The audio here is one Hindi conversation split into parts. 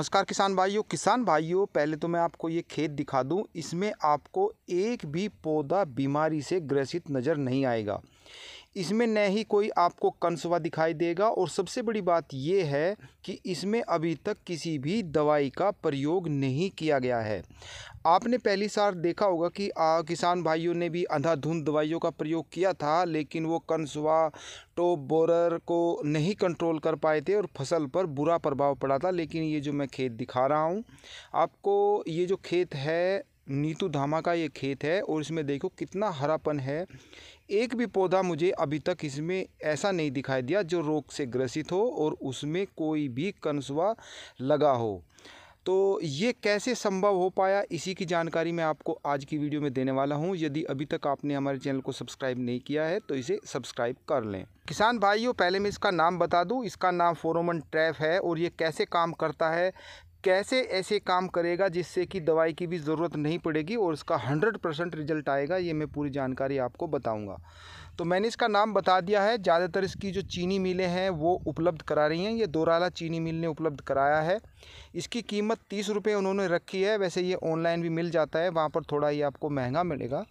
नमस्कार किसान भाइयों किसान भाइयों पहले तो मैं आपको ये खेत दिखा दूं इसमें आपको एक भी पौधा बीमारी से ग्रसित नज़र नहीं आएगा इसमें न ही कोई आपको कंसवा दिखाई देगा और सबसे बड़ी बात यह है कि इसमें अभी तक किसी भी दवाई का प्रयोग नहीं किया गया है आपने पहली साल देखा होगा कि आ, किसान भाइयों ने भी अंधाधुंध दवाइयों का प्रयोग किया था लेकिन वो कंसवा टोप बोरर को नहीं कंट्रोल कर पाए थे और फसल पर बुरा प्रभाव पड़ा था लेकिन ये जो मैं खेत दिखा रहा हूँ आपको ये जो खेत है नीतू धामा का ये खेत है और इसमें देखो कितना हरापन है एक भी पौधा मुझे अभी तक इसमें ऐसा नहीं दिखाई दिया जो रोग से ग्रसित हो और उसमें कोई भी कंसवा लगा हो तो ये कैसे संभव हो पाया इसी की जानकारी मैं आपको आज की वीडियो में देने वाला हूँ यदि अभी तक आपने हमारे चैनल को सब्सक्राइब नहीं किया है तो इसे सब्सक्राइब कर लें किसान भाइयों पहले मैं इसका नाम बता दूँ इसका नाम फोरोमन ट्रैफ है और ये कैसे काम करता है कैसे ऐसे काम करेगा जिससे कि दवाई की भी ज़रूरत नहीं पड़ेगी और उसका हंड्रेड परसेंट रिजल्ट आएगा ये मैं पूरी जानकारी आपको बताऊंगा तो मैंने इसका नाम बता दिया है ज़्यादातर इसकी जो चीनी मिलें हैं वो उपलब्ध करा रही हैं ये दोराला चीनी मिल ने उपलब्ध कराया है इसकी कीमत तीस रुपये उन्होंने रखी है वैसे ये ऑनलाइन भी मिल जाता है वहाँ पर थोड़ा ही आपको महंगा मिलेगा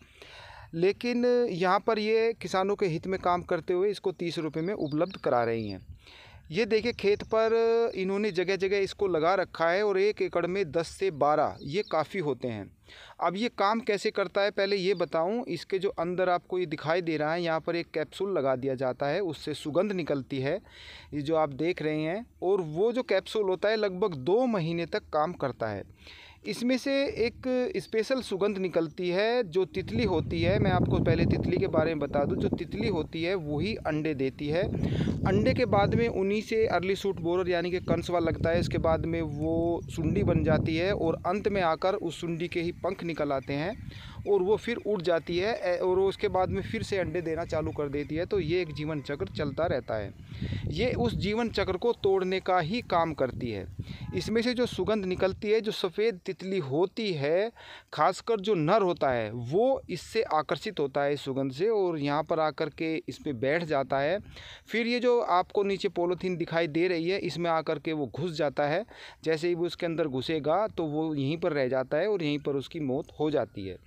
लेकिन यहाँ पर ये किसानों के हित में काम करते हुए इसको तीस रुपये में उपलब्ध करा रही हैं ये देखिए खेत पर इन्होंने जगह जगह इसको लगा रखा है और एक एकड़ में दस से बारह ये काफ़ी होते हैं अब ये काम कैसे करता है पहले ये बताऊं इसके जो अंदर आपको ये दिखाई दे रहा है यहाँ पर एक कैप्सूल लगा दिया जाता है उससे सुगंध निकलती है ये जो आप देख रहे हैं और वो जो कैप्सूल होता है लगभग दो महीने तक काम करता है इसमें से एक स्पेशल सुगंध निकलती है जो तितली होती है मैं आपको पहले तितली के बारे में बता दूं जो तितली होती है वही अंडे देती है अंडे के बाद में उन्हीं से अर्ली सूट बोरर यानी कि कंसवा लगता है इसके बाद में वो सुंडी बन जाती है और अंत में आकर उस सुंडी के ही पंख निकल आते हैं और वो फिर उड़ जाती है और उसके बाद में फिर से अंडे देना चालू कर देती है तो ये एक जीवन चक्र चलता रहता है ये उस जीवन चक्र को तोड़ने का ही काम करती है इसमें से जो सुगंध निकलती है जो सफ़ेद तितली होती है खासकर जो नर होता है वो इससे आकर्षित होता है सुगंध से और यहाँ पर आकर के इस पर बैठ जाता है फिर ये जो आपको नीचे पोलोथीन दिखाई दे रही है इसमें आकर के वो घुस जाता है जैसे ही वो उसके अंदर घुसेगा तो वो यहीं पर रह जाता है और यहीं पर उसकी मौत हो जाती है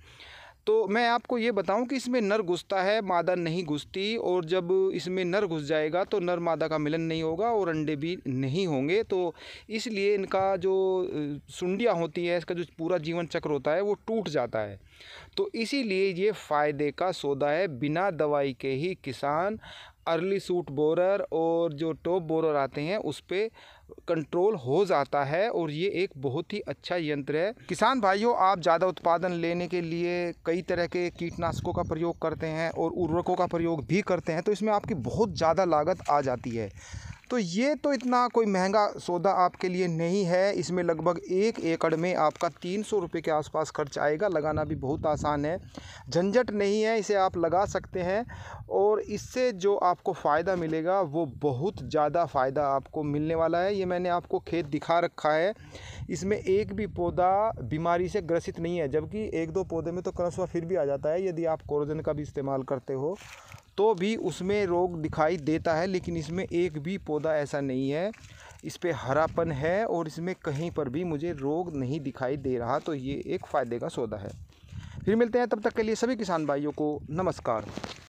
तो मैं आपको ये बताऊं कि इसमें नर घुसता है मादा नहीं घुसती और जब इसमें नर घुस जाएगा तो नर मादा का मिलन नहीं होगा और अंडे भी नहीं होंगे तो इसलिए इनका जो सुंडियाँ होती है इसका जो पूरा जीवन चक्र होता है वो टूट जाता है तो इसीलिए ये फ़ायदे का सौदा है बिना दवाई के ही किसान अर्ली सूट बोरर और जो टॉप बोरर आते हैं उस पर कंट्रोल हो जाता है और ये एक बहुत ही अच्छा यंत्र है किसान भाइयों आप ज़्यादा उत्पादन लेने के लिए कई तरह के कीटनाशकों का प्रयोग करते हैं और उर्वरकों का प्रयोग भी करते हैं तो इसमें आपकी बहुत ज़्यादा लागत आ जाती है तो ये तो इतना कोई महंगा सौदा आपके लिए नहीं है इसमें लगभग एक एकड़ में आपका तीन सौ रुपये के आसपास खर्च आएगा लगाना भी बहुत आसान है झंझट नहीं है इसे आप लगा सकते हैं और इससे जो आपको फ़ायदा मिलेगा वो बहुत ज़्यादा फ़ायदा आपको मिलने वाला है ये मैंने आपको खेत दिखा रखा है इसमें एक भी पौधा बीमारी से ग्रसित नहीं है जबकि एक दो पौधे में तो क्रसवा फिर भी आ जाता है यदि आप कोरोजन का भी इस्तेमाल करते हो तो भी उसमें रोग दिखाई देता है लेकिन इसमें एक भी पौधा ऐसा नहीं है इस पर हरापन है और इसमें कहीं पर भी मुझे रोग नहीं दिखाई दे रहा तो ये एक फ़ायदे का सौदा है फिर मिलते हैं तब तक के लिए सभी किसान भाइयों को नमस्कार